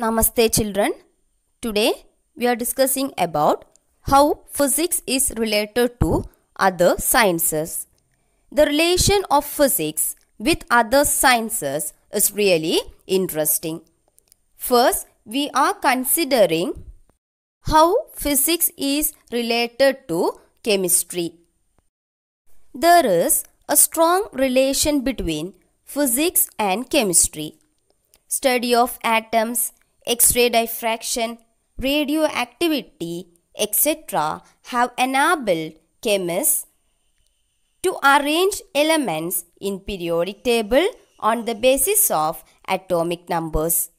Namaste children. Today we are discussing about how physics is related to other sciences. The relation of physics with other sciences is really interesting. First, we are considering how physics is related to chemistry. There is a strong relation between physics and chemistry. Study of atoms X-ray diffraction, radioactivity, etc. have enabled chemists to arrange elements in periodic table on the basis of atomic numbers.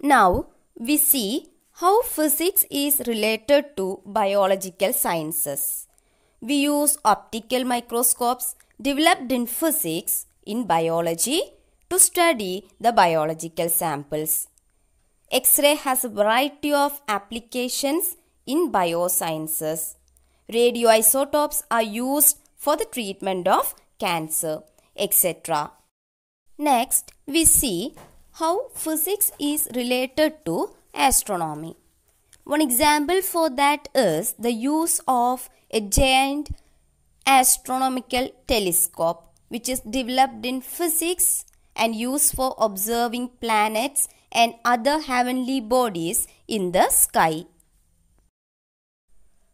Now we see how physics is related to biological sciences. We use optical microscopes developed in physics in biology to study the biological samples. X-ray has a variety of applications in biosciences. Radioisotopes are used for the treatment of cancer, etc. Next, we see how physics is related to astronomy. One example for that is the use of a giant astronomical telescope which is developed in physics and used for observing planets and other heavenly bodies in the sky.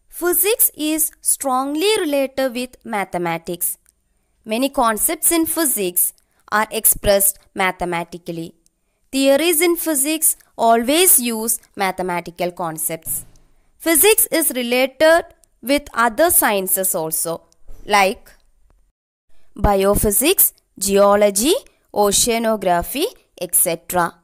Physics is strongly related with mathematics. Many concepts in physics are expressed mathematically. Theories in physics always use mathematical concepts. Physics is related with other sciences also like biophysics, geology oceanography, etc.